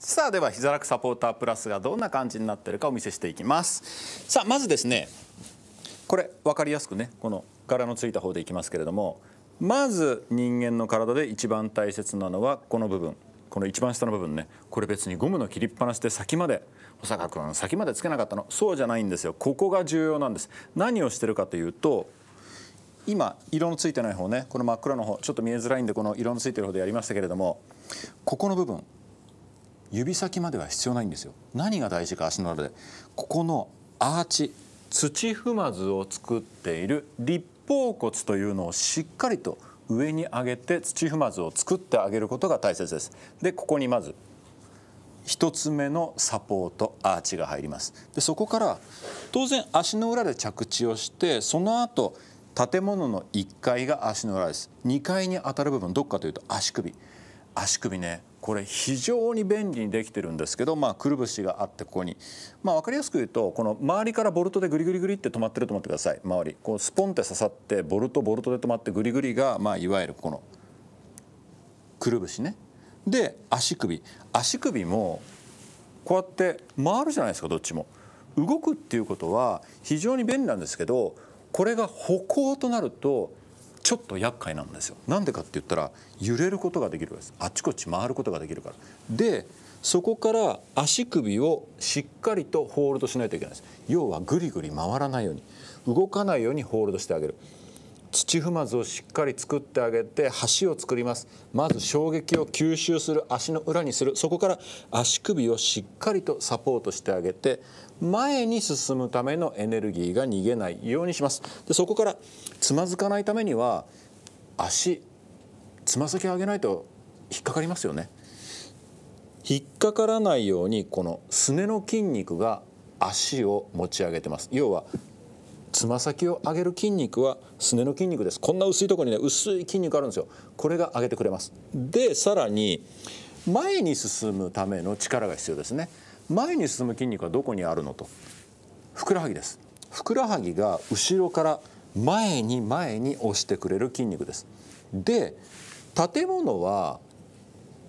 さあでは膝楽サポータープラスがどんな感じになってるかお見せしていきますさあまずですねこれ分かりやすくねこの柄のついた方でいきますけれどもまず人間の体で一番大切なのはこの部分この一番下の部分ねこれ別にゴムの切りっぱなしで先まで保坂君先までつけなかったのそうじゃないんですよここが重要なんです何をしてるかというと今色のついてない方ねこの真っ暗の方ちょっと見えづらいんでこの色のついてる方でやりましたけれどもここの部分指先までは必要ないんですよ何が大事か足の裏でここのアーチ土踏まずを作っている立方骨というのをしっかりと上に上げて土踏まずを作ってあげることが大切ですでここにまず1つ目のサポートアーチが入りますでそこから当然足の裏で着地をしてその後建物の1階が足の裏です2階に当たる部分どっかというと足首足首ねこれ非常に便利にできてるんですけど、まあ、くるぶしがあってここに、まあ、分かりやすく言うとこの周りからボルトでグリグリグリって止まってると思ってください周りこうスポンって刺さってボルトボルトで止まってグリグリが、まあ、いわゆるこのくるぶしねで足首足首もこうやって回るじゃないですかどっちも。動くっていうことは非常に便利なんですけどこれが歩行となるとちょっと厄介なんですよなんでかって言ったら揺れることができるですあっちこっち回ることができるからでそこから足首をしっかりとホールドしないといけないです要はグリグリ回らないように動かないようにホールドしてあげる土踏まずをしっかり作ってあげて橋を作りますまず衝撃を吸収する足の裏にするそこから足首をしっかりとサポートしてあげて前に進むためのエネルギーが逃げないようにしますでそこからつまずかないためには足つま先を上げないと引っかかりますよね引っかからないようにこのすねの筋肉が足を持ち上げてます要はつま先を上げる筋肉はすねの筋肉ですこんな薄いとこにね薄い筋肉あるんですよこれが上げてくれますでさらに前に進むための力が必要ですね前に進む筋肉はどこにあるのとふくらはぎですふくらはぎが後ろから前に前に押してくれる筋肉ですで建物は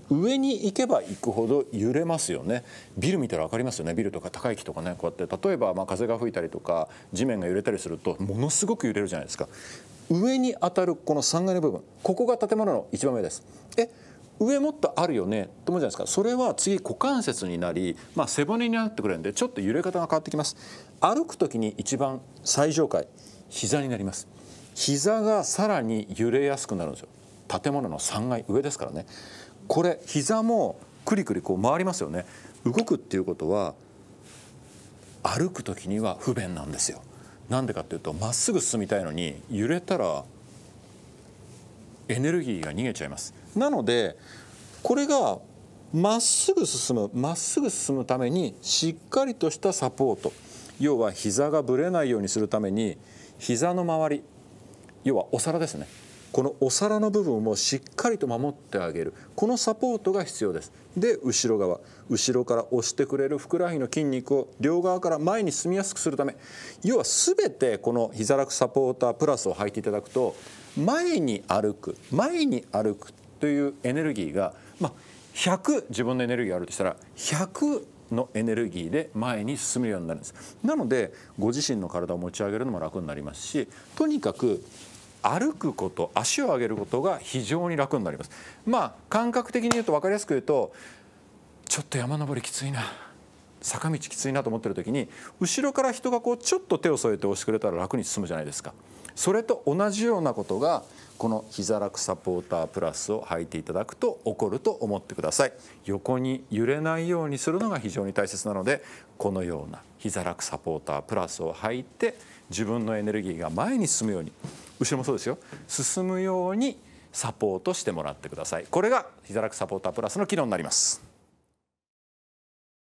上に行けば行くほど揺れますよねビル見たら分かりますよねビルとか高い木とかねこうやって例えばま風が吹いたりとか地面が揺れたりするとものすごく揺れるじゃないですか上に当たるこの3階の部分ここが建物の一番上ですえ上もっとあるよねと思うじゃないですかそれは次股関節になり、まあ、背骨になってくれるんでちょっと揺れ方が変わってきます歩く時に一番最上階膝になります膝がさらに揺れやすくなるんですよ建物の3階上ですからねこれ膝もくりくりこう回りますよね動くっていうことは歩く時には不便なんですよなんでかっていうとまっすぐ進みたいのに揺れたらエネルギーが逃げちゃいますなのでこれがまっすぐ進むまっすぐ進むためにしっかりとしたサポート要は膝がぶれないようにするために膝の周り要はお皿ですねこのお皿の部分をしっかりと守ってあげるこのサポートが必要ですで後ろ側後ろから押してくれるふくらはぎの筋肉を両側から前に進みやすくするため要は全てこの膝楽サポータープラスを履いていただくと前に歩く前に歩くというエネルギーが、まあ、100自分のエネルギーがあるとしたら100のエネルギーで前に進むようになるんですなのでご自身の体を持ち上げるのも楽になりますしとにかく歩くこと足を上げることが非常に楽になりますまあ感覚的に言うと分かりやすく言うとちょっと山登りきついな坂道きついなと思ってる時に後ろから人がこうちょっと手を添えて押してくれたら楽に進むじゃないですかそれと同じようなことがこの膝楽サポータープラスを履いていただくと起こると思ってください横に揺れないようにするのが非常に大切なのでこのような膝楽サポータープラスを履いて自分のエネルギーが前に進むように後ろもそうですよ進むようにサポートしてもらってくださいこれがひざラクサポータープラスの機能になります